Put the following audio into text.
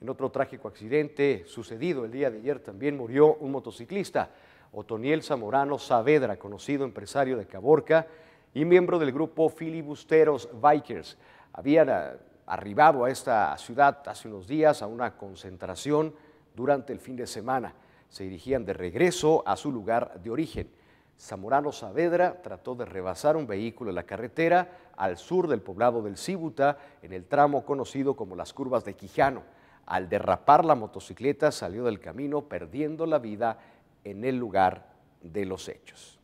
En otro trágico accidente sucedido el día de ayer también murió un motociclista, Otoniel Zamorano Saavedra, conocido empresario de Caborca y miembro del grupo Filibusteros Vikers. Habían eh, arribado a esta ciudad hace unos días a una concentración durante el fin de semana. Se dirigían de regreso a su lugar de origen. Zamorano Saavedra trató de rebasar un vehículo en la carretera al sur del poblado del Cibuta, en el tramo conocido como las curvas de Quijano al derrapar la motocicleta salió del camino perdiendo la vida en el lugar de los hechos.